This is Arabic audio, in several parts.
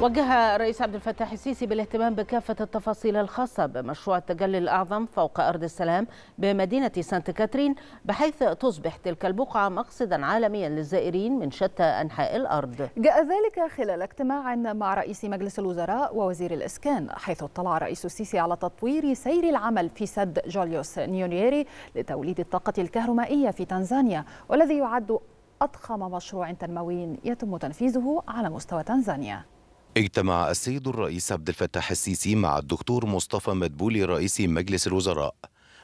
وجه الرئيس عبد الفتاح السيسي بالاهتمام بكافة التفاصيل الخاصة بمشروع التجلي الأعظم فوق أرض السلام بمدينة سانت كاترين بحيث تصبح تلك البقعة مقصدا عالميا للزائرين من شتى أنحاء الأرض جاء ذلك خلال اجتماع مع رئيس مجلس الوزراء ووزير الإسكان حيث اطلع الرئيس السيسي على تطوير سير العمل في سد جوليوس نيونيري لتوليد الطاقة الكهرمائية في تنزانيا والذي يعد أضخم مشروع تنموي يتم تنفيذه على مستوى تنزانيا اجتمع السيد الرئيس عبد الفتاح السيسي مع الدكتور مصطفى مدبولي رئيس مجلس الوزراء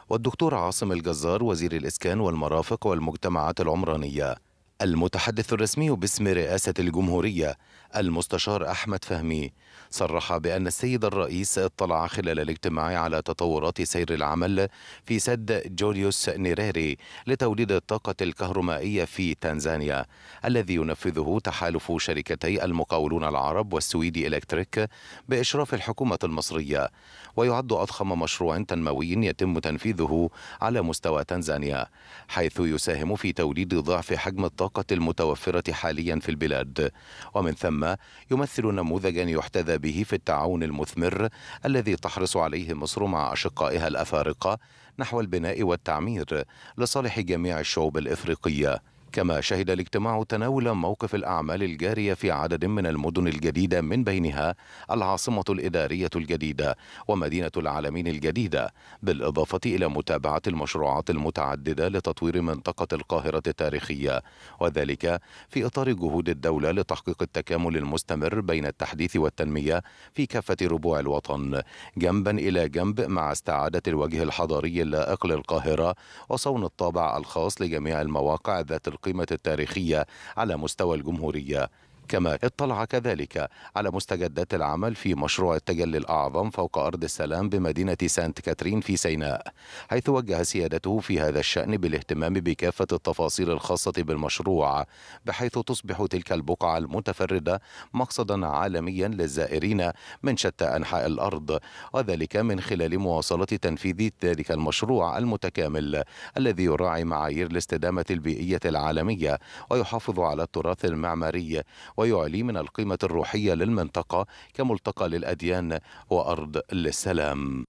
والدكتور عاصم الجزار وزير الإسكان والمرافق والمجتمعات العمرانية المتحدث الرسمي باسم رئاسة الجمهورية المستشار أحمد فهمي صرح بأن السيد الرئيس اطلع خلال الاجتماع على تطورات سير العمل في سد جوليوس نيريري لتوليد الطاقة الكهرومائية في تنزانيا الذي ينفذه تحالف شركتي المقاولون العرب والسويدي إلكتريك بإشراف الحكومة المصرية ويعد أضخم مشروع تنموي يتم تنفيذه على مستوى تنزانيا حيث يساهم في توليد ضعف حجم الطاقة الطاقة المتوفرة حاليا في البلاد ومن ثم يمثل نموذجا يحتذى به في التعاون المثمر الذي تحرص عليه مصر مع أشقائها الأفارقة نحو البناء والتعمير لصالح جميع الشعوب الإفريقية كما شهد الاجتماع تناول موقف الأعمال الجارية في عدد من المدن الجديدة من بينها العاصمة الإدارية الجديدة ومدينة العالمين الجديدة بالإضافة إلى متابعة المشروعات المتعددة لتطوير منطقة القاهرة التاريخية وذلك في إطار جهود الدولة لتحقيق التكامل المستمر بين التحديث والتنمية في كافة ربوع الوطن جنبا إلى جنب مع استعادة الوجه الحضاري اللائق للقاهرة وصون الطابع الخاص لجميع المواقع ذات القيمة التاريخية على مستوى الجمهورية كما اطلع كذلك على مستجدات العمل في مشروع التجلي الأعظم فوق أرض السلام بمدينة سانت كاترين في سيناء حيث وجه سيادته في هذا الشأن بالاهتمام بكافة التفاصيل الخاصة بالمشروع بحيث تصبح تلك البقعة المتفردة مقصدا عالميا للزائرين من شتى أنحاء الأرض وذلك من خلال مواصلة تنفيذ ذلك المشروع المتكامل الذي يراعي معايير الاستدامة البيئية العالمية ويحافظ على التراث المعماري ويعلي من القيمة الروحية للمنطقة كملتقى للأديان وأرض للسلام